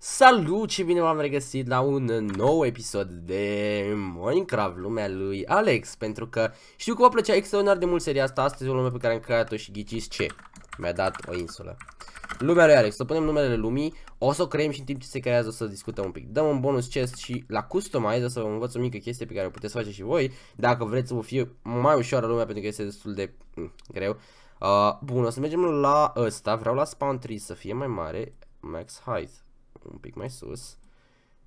Salut și bine v-am regăsit la un nou episod de Minecraft, lumea lui Alex Pentru că știu că vă plăcea extraordinar de mult seria asta Astăzi o lume pe care am creat-o și ghiciți ce Mi-a dat o insulă Lumea lui Alex, să punem numele lumii O să o creăm și în timp ce se creează o să discutăm un pic Dăm un bonus chest și la customize o să vă învăț o mică chestie pe care o puteți face și voi Dacă vreți să vă fie mai ușoară lumea pentru că este destul de mm, greu uh, Bun, o să mergem la ăsta Vreau la spawn tree să fie mai mare Max height un pic mai sus.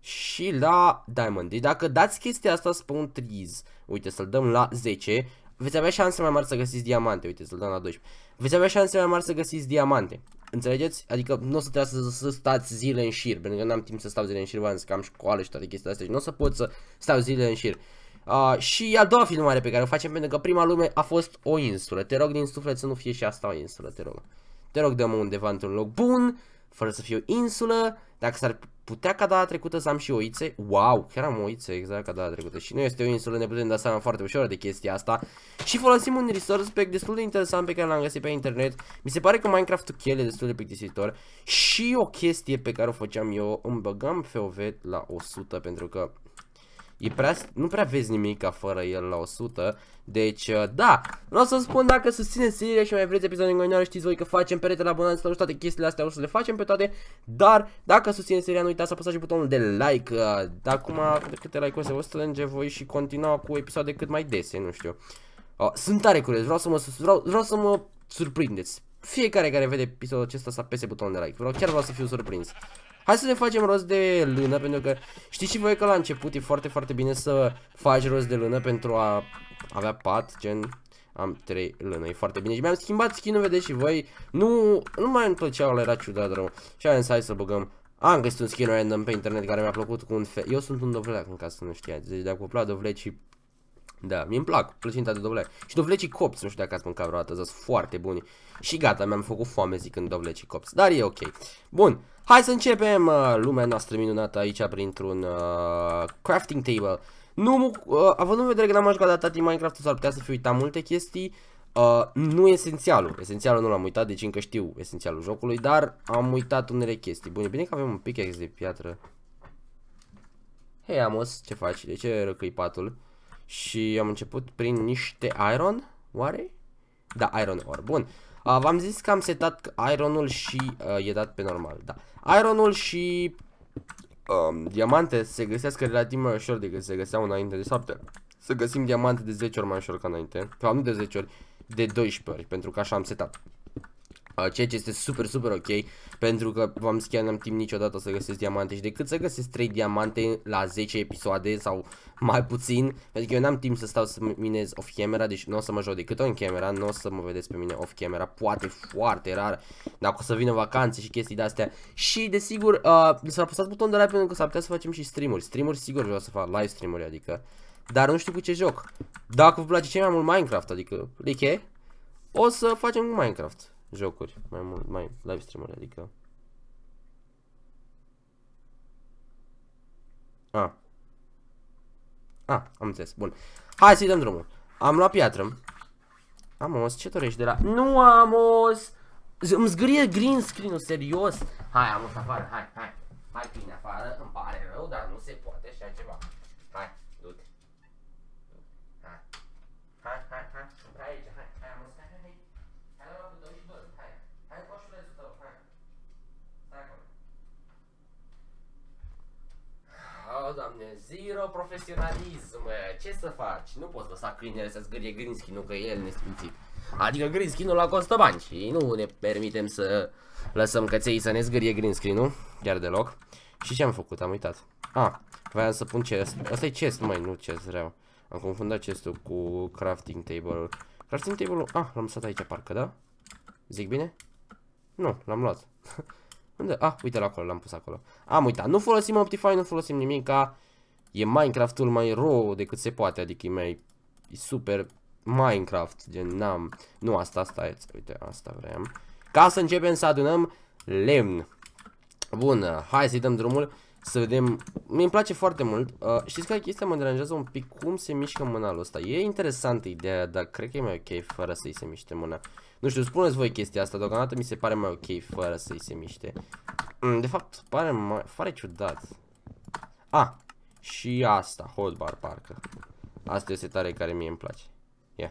Și la Diamond. Deci dacă dați chestia asta spun Trees, uite să-l dăm la 10, veți avea șanse mai mari să găsiți diamante, uite să-l dăm la 12. Veți avea șanse mai mari să găsiți diamante. Înțelegeți? Adică nu o să trebuie să, să stați zile în șir, pentru că n-am timp să stau zile în șir, v-am zis că am școală și toate chestiile astea și nu o să pot să stau zile în șir. Uh, și a doua filmare pe care o facem, pentru că prima lume a fost o insulă. Te rog din suflet să nu fie și asta o insulă, te rog. Te rog, dăm undeva într-un loc bun, fără să fie o insulă dacă s-ar putea ca data trecută să am și oițe Wow, chiar am oițe exact ca data trecută Și nu este o insulă, ne putem da seama foarte ușor de chestia asta Și folosim un resource pack destul de interesant pe care l-am găsit pe internet Mi se pare că Minecraft Tuchel e destul de plictisitor Și o chestie pe care o făceam eu Îmi băgam FOV la 100 pentru că E prea, nu prea vezi nimic fără el la 100 Deci, uh, da Vreau să spun dacă susțineți seria și mai vreți episoade în continuare Știți voi că facem perete la abonați sau toate chestiile astea O să le facem pe toate Dar, dacă susțineți seria, nu uitați să apăsați și butonul de like uh, Dar acum, de câte like-uri se vă strânge Voi și continua cu episoade cât mai dese, nu știu oh, Sunt tare curios, vreau să mă, vreau, vreau să mă surprindeți Fiecare care vede episodul acesta să apese butonul de like Vreau, chiar vreau să fiu surprins Hai să ne facem rost de lână, pentru că știți și voi că la început e foarte, foarte bine să faci rost de lână pentru a avea pat, gen am 3 lână, e foarte bine și mi-am schimbat skin-ul, vedeți și voi, nu, nu mai îmi plăcea, ăla era ciudat rău și aia hai să băgăm am găsit un skin random pe internet care mi-a plăcut cu un fel. Eu sunt un dovleac în caz să nu știați. Deci dacă vă plac dovleci și da, mi-mi plac plăcinta de dovleci. Și dovlecii copți, nu știu dacă ați mâncat vreodată, sunt foarte buni. Și gata, mi-am făcut foame zicând dovlecii copți, dar e ok. Bun, hai să începem uh, lumea noastră minunată aici printr-un uh, crafting table. Nu, uh, având în vedere că n-am mai jucat data atât Minecraft, s-ar putea să fi uitat multe chestii. Uh, nu esențialul, esențialul nu l-am uitat, deci încă știu esențialul jocului, dar am uitat unele chestii. Bun, e bine că avem un pickaxe de piatră. Hei Amos, ce faci? De ce răcâi patul? Și am început prin niște iron, oare? Da, iron ore, bun. Uh, V-am zis că am setat ironul și uh, e dat pe normal, da. Ironul și um, diamante se găsească relativ mai ușor decât se găseau înainte de șapte. Să găsim diamante de 10 ori mai ușor ca înainte, Că am nu de 10 ori, de 12 ori, pentru că așa am setat. Ceea ce este super, super ok, pentru că v-am zis chiar n-am timp niciodată să găsesc diamante și decât să găsesc 3 diamante la 10 episoade sau mai puțin, pentru că eu n-am timp să stau să minez off camera, deci nu o să mă joc decât în camera, nu o să mă vedeți pe mine off camera, poate foarte rar, dacă o să vină vacanțe și chestii de-astea. Și desigur, uh, s-a apăsat butonul de like pentru că s-ar putea să facem și streamuri, streamuri sigur vreau să fac live streamuri, adică, dar nu știu cu ce joc. Dacă vă place cel mai mult Minecraft, adică, like, o să facem Minecraft jocuri, mai mult, mai live stream-uri, adică. A. A, am înțeles. Bun. Hai să-i dăm drumul. Am luat piatră. Amos, ce dorești de la... Nu, Amos! Îmi zgârie green screen-ul, serios! Hai, Amos, afară, hai, hai. Hai, bine, afară, îmi pare rău, dar nu se poate așa ceva. Zero profesionalism, ce să faci? Nu poți lăsa câinele să zgârie Grinsky, nu că el ne sfințit. Adică Grinsky nu la costă bani și nu ne permitem să lăsăm căței să ne zgârie Grinsky, nu? Chiar deloc. Și ce am făcut? Am uitat. Ah, voiam să pun chest. Asta e chest, mai nu chest vreau. Am confundat chestul cu crafting table Crafting table-ul, ah, l-am lăsat aici parcă, da? Zic bine? Nu, l-am luat. Unde? Ah, uite l acolo, l-am pus acolo. Am uitat. Nu folosim Optify, nu folosim nimic ca E Minecraft-ul mai raw decât se poate, adică e mai e super Minecraft, gen n-am, nu asta, asta uite, asta vrem. Ca să începem să adunăm lemn. Bun, hai să-i dăm drumul, să vedem, mi îmi place foarte mult. Uh, știți că chestia mă deranjează un pic cum se mișcă mâna ăsta. E interesantă ideea, dar cred că e mai ok fără să-i se miște mâna. Nu știu, spuneți voi chestia asta, deocamdată mi se pare mai ok fără să-i se miște. Mm, de fapt, pare mai, pare ciudat. A, ah, și asta, hotbar parcă. Asta este tare care mie îmi place. Yeah.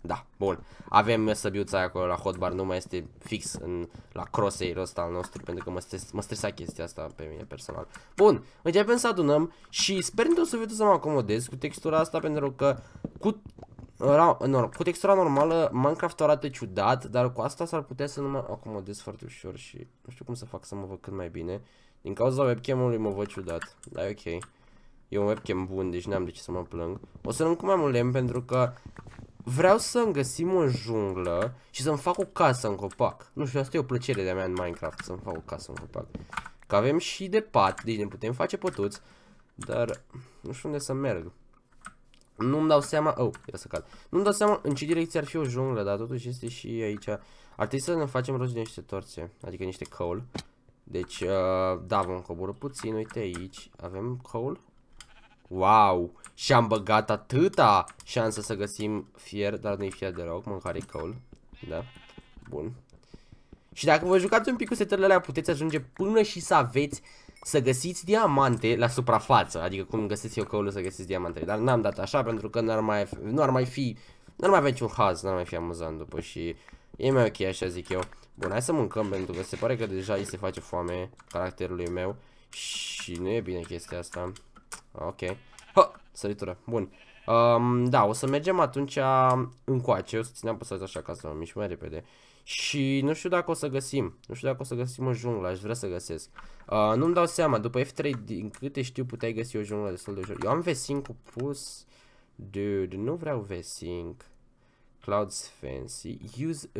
Da, bun. Avem săbiuța aia acolo la hotbar, nu mai este fix în, la crosshair ăsta al nostru, pentru că mă, stres, mă stresa chestia asta pe mine personal. Bun, începem să adunăm și sper într o să să mă acomodez cu textura asta, pentru că cu la, cu textura normală Minecraft arată ciudat, dar cu asta s-ar putea să nu mă acomodez foarte ușor și nu știu cum să fac să mă văd cât mai bine. Din cauza webcam-ului mă văd ciudat, dar e ok. E un webcam bun, deci n-am de ce să mă plâng. O să-l cu mai mult lemn pentru că vreau să-mi găsim o junglă și să-mi fac o casă în copac. Nu știu, asta e o plăcere de-a mea în Minecraft, să-mi fac o casă în copac. Că avem și de pat, deci ne putem face pătuți, dar nu știu unde să merg. Nu-mi dau seama, oh, ia să cad. Nu-mi dau seama în ce direcție ar fi o junglă, dar totuși este și aici. Ar trebui să ne facem rost de niște torțe, adică niște coal. Deci, uh, da, vom coborâ puțin. Uite aici. Avem coal? Wow! Și am băgat atâta șansă să găsim fier, dar nu-i fier deloc, mâncare coal. Da? Bun. Și dacă vă jucați un pic cu setările alea, puteți ajunge până și să aveți să găsiți diamante la suprafață, adică cum găsesc eu coal să găsiți diamante. dar n-am dat așa pentru că nu ar mai, nu ar mai fi, nu ar mai avea niciun haz, nu ar mai fi amuzant după și e mai ok așa zic eu. Bun, hai să mâncăm pentru că se pare că deja îi se face foame caracterului meu și nu e bine chestia asta. Ok. Ha! Săritură. Bun. Um, da, o să mergem atunci încoace. O să țineam păsați așa ca să mă mișc mai repede. Și nu știu dacă o să găsim. Nu știu dacă o să găsim o junglă. Aș vrea să găsesc. Uh, Nu-mi dau seama. După F3, din câte știu, puteai găsi o junglă destul de ușor. Eu am v cu pus. Dude, nu vreau vesing. Clouds Fancy, use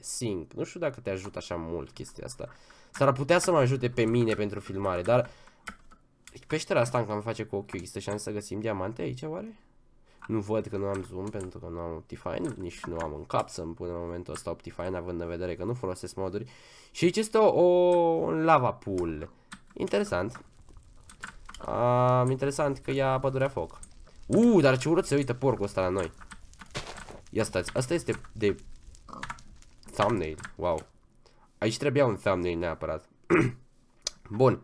sync. Nu știu dacă te ajută așa mult chestia asta. S-ar putea să mă ajute pe mine pentru filmare, dar peștera asta încă îmi face cu ochiul. Există șansă să găsim diamante aici, oare? Nu văd că nu am zoom pentru că nu am Optifine, nici nu am în cap să-mi pun în momentul ăsta Optifine, având în vedere că nu folosesc moduri. Și aici este o, o lava pool. Interesant. Um, interesant că ia pădurea foc. Uuu, dar ce urât se uită porcul ăsta la noi. Ia stați, asta este de thumbnail, wow. Aici trebuia un thumbnail neapărat. Bun,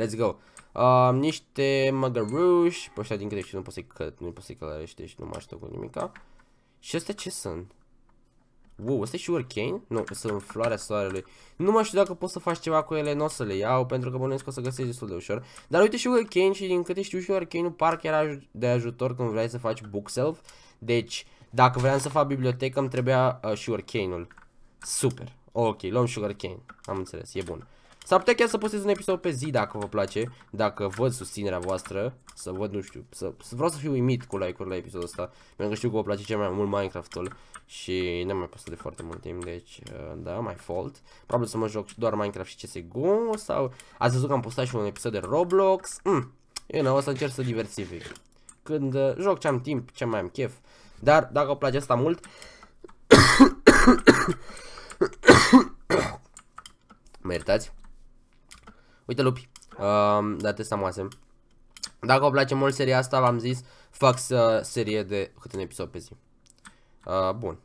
let's go. Um, niște măgăruși, pe ăștia din câte știu, nu pot să-i că, nu pot să-i călărește și nu mă aștept cu nimica. Și astea ce sunt? Wow, ăsta e sugarcane? Nu, sunt floarea soarelui. Nu mai știu dacă pot să faci ceva cu ele, nu o să le iau, pentru că bănuiesc că o să găsesc destul de ușor. Dar uite sugarcane și din câte știu sugarcane-ul parcă era de ajutor când vrei să faci bookself. Deci, dacă vreau să fac bibliotecă, îmi trebuia uh, sugarcane-ul. Super. Ok, luăm sugarcane. Am înțeles, e bun. S-ar putea chiar să postez un episod pe zi dacă vă place, dacă văd susținerea voastră, să văd, nu știu, să, să vreau să fiu uimit cu like-uri la episodul ăsta, pentru că știu că vă place cel mai mult Minecraft-ul și n-am mai postat de foarte mult timp, deci, uh, da, my fault. Probabil să mă joc doar Minecraft și CSGO sau ați văzut că am postat și un episod de Roblox, mm, eu you know, o să încerc să diversific. Când uh, joc ce am timp, ce mai am chef, dar dacă o place asta mult... mă iertați? Uite lupi, um, date samoase. Dacă o place mult seria asta, v-am zis, fac uh, serie de câte un episod pe zi. Uh, bun,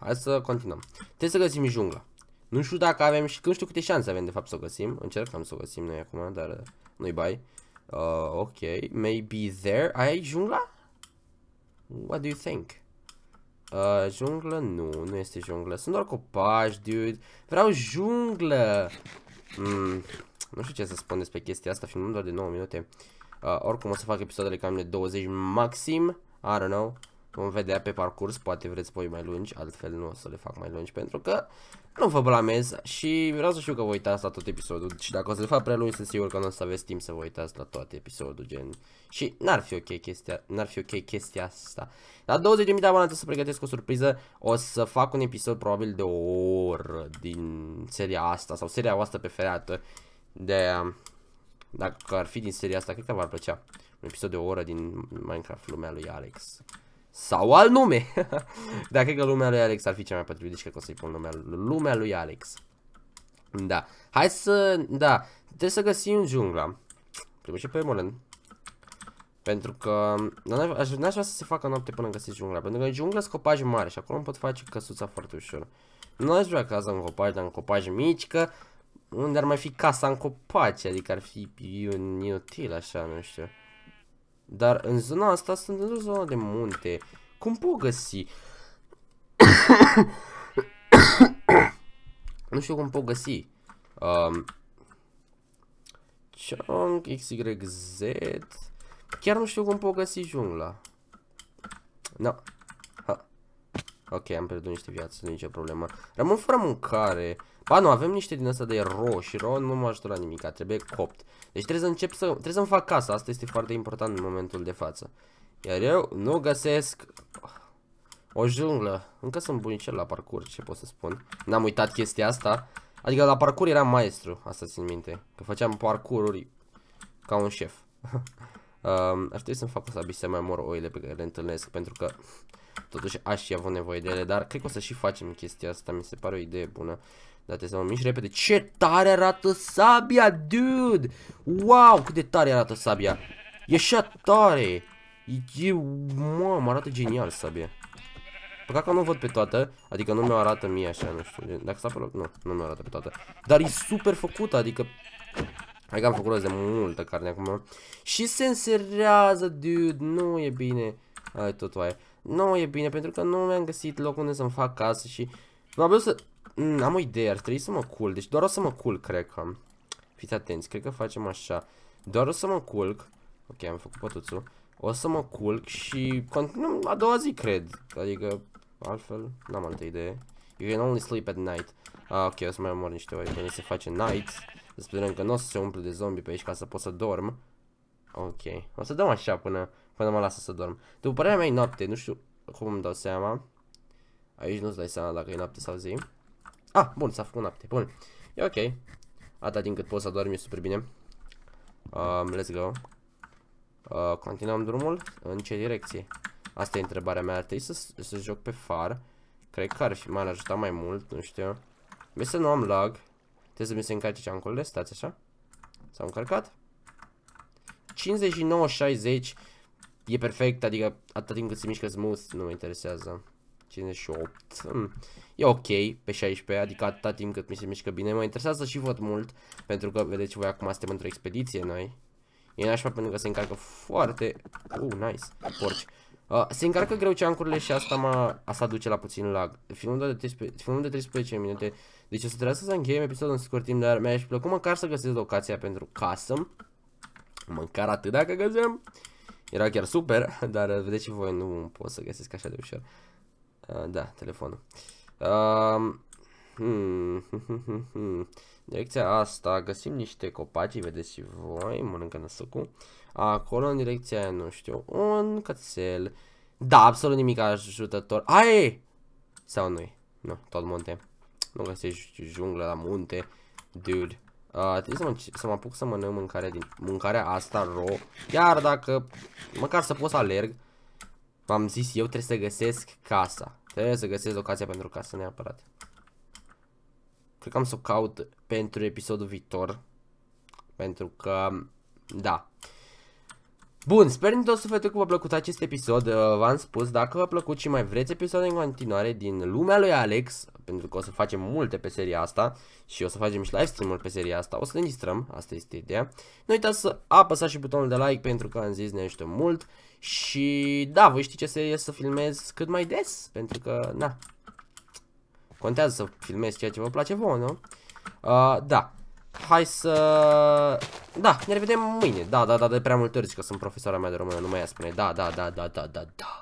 hai să continuăm. Trebuie să găsim jungla. Nu știu dacă avem și nu știu câte șanse avem de fapt să o găsim. Încercăm să o găsim noi acum, dar uh, nu-i bai. Uh, ok, maybe there. Ai jungla? What do you think? Uh, junglă? Nu, nu este junglă. Sunt doar copaci, dude. Vreau junglă! Mm, nu știu ce să spun despre chestia asta, filmăm doar de 9 minute. Uh, oricum o să fac episoadele cam de 20 maxim. I don't know. Vom vedea pe parcurs, poate vreți voi mai lungi, altfel nu o să le fac mai lungi pentru că nu vă blamez și vreau să știu că vă uitați la tot episodul și dacă o să le fac prea lungi sunt sigur că nu o să aveți timp să vă uitați la tot episodul gen și n-ar fi ok chestia, n-ar fi ok chestia asta. La 20.000 de abonați o să pregătesc o surpriză, o să fac un episod probabil de o oră din seria asta sau seria asta preferată de dacă ar fi din seria asta, cred că v-ar plăcea un episod de o oră din Minecraft lumea lui Alex. Sau al nume. Dar cred că lumea lui Alex ar fi cea mai potrivită, deci cred că o să-i pun lumea, lumea lui Alex. Da. Hai să... Da. Trebuie să găsim jungla. Primul și primul rând. Pentru că n-aș vrea să se facă noapte până găsesc jungla. Pentru că jungla sunt mare mari și acolo pot face căsuța foarte ușor. Nu aș vrea casa în copaci, dar în copaci mici, că unde ar mai fi casa în copaci, adică ar fi inutil așa, nu știu. Dar în zona asta sunt într-o zona de munte. Cum pot găsi? nu știu cum pot găsi. Um, chunk, XYZ. Chiar nu știu cum pot găsi jungla. No. Ha. Ok, am pierdut niște viață, nicio problemă. Rămân fără mâncare. Ba nu, avem niște din asta de ro și ro nu mă ajută la nimic, trebuie copt. Deci trebuie să încep să, trebuie să-mi fac casa, asta este foarte important în momentul de față. Iar eu nu găsesc o junglă. Încă sunt bunicel la parcur, ce pot să spun. N-am uitat chestia asta. Adică la parcur eram maestru, asta țin minte. Că făceam parcururi ca un șef. um, aș trebui să-mi fac o sabie mai mor oile pe care le întâlnesc, pentru că totuși aș fi avut nevoie de ele, dar cred că o să și facem chestia asta, mi se pare o idee bună. Date seama mici repede. Ce tare arată sabia, dude! Wow, cât de tare arată sabia! E așa tare! E, mamă, arată genial sabia. Păcat că nu văd pe toată, adică nu mi-o arată mie așa, nu știu, dacă s-a nu, nu mi-o arată pe toată. Dar e super făcută, adică, hai că am făcut de multă carne acum. Și se înserează, dude, nu e bine. Ai, totul oaie. Nu e bine, pentru că nu mi-am găsit loc unde să-mi fac casă și... Probabil să Mm, am o idee, ar trebui să mă culc. Deci doar o să mă culc, cred că. Fiți atenți, cred că facem așa. Doar o să mă culc. Ok, am făcut pătuțul. O să mă culc și continuăm a doua zi, cred. Adică, altfel, n-am altă idee. You can only sleep at night. Ah, ok, o să mai omor niște oi. Bine, se face night. Sperăm că nu o să se umple de zombie pe aici ca să pot să dorm. Ok, o să dăm așa până, până mă lasă să dorm. După părerea mea e noapte, nu știu cum îmi dau seama. Aici nu-ți dai seama dacă e noapte sau zi. Ah, bun, s-a făcut noapte. Bun. E ok. A dat din cât pot să dormi super bine. Um, let's go. Uh, continuăm drumul. În ce direcție? Asta e întrebarea mea. Ar trebui să, să joc pe far. Cred că ar fi mai ajuta mai mult, nu știu. Mi să nu am lag. Trebuie să mi se încarce ceancurile, stați așa. s a încărcat. 59-60 e perfect, adică atât timp cât se mișcă smooth, nu mă interesează. 58. Hmm. E ok pe 16, adică atâta timp cât mi se mișcă bine. Mă interesează și văd mult, pentru că, vedeți voi, acum suntem într-o expediție noi. E nașpa pentru că se încarcă foarte... Uh, nice, porci. Uh, se încarcă greu ceancurile și asta mă a Asta duce la puțin lag. Filmul de 13, filmul de 13 minute. Deci o să trebuie să încheiem episodul în scurt timp, dar mi-aș plăcut măcar să găsesc locația pentru casă. Măcar atât dacă găseam. Era chiar super, dar vedeți și voi, nu pot să găsesc așa de ușor. Uh, da, telefonul. Um, hmm, direcția asta, găsim niște copaci, vedeți și voi, mănâncă năsucul. Acolo, în direcția aia, nu știu, un cățel. Da, absolut nimic ajutător. Ai! Sau nu Nu, tot munte. Nu găsești junglă la munte. Dude. Uh, trebuie să mă, să mă apuc să mănânc mâncarea din mâncarea asta ro. Iar dacă măcar să pot să alerg, V-am zis, eu trebuie să găsesc casa. Trebuie să găsesc ocazia pentru casa neapărat. Cred că am să o caut pentru episodul viitor. Pentru că, da. Bun, sper din tot sufletul că v-a plăcut acest episod. Uh, v-am spus, dacă v-a plăcut și mai vreți episoade în continuare din lumea lui Alex, pentru că o să facem multe pe seria asta și o să facem și live stream-uri pe seria asta, o să ne distrăm, asta este ideea. Nu uitați să apăsați și butonul de like pentru că am zis ne ajută mult. Și da, voi știți ce să e să filmez cât mai des, pentru că, na, contează să filmez ceea ce vă place vouă, nu? Uh, da, hai să... Da, ne revedem mâine, da, da, da, de prea multe ori zic că sunt profesoara mea de română, nu mai ea spune, da, da, da, da, da, da, da.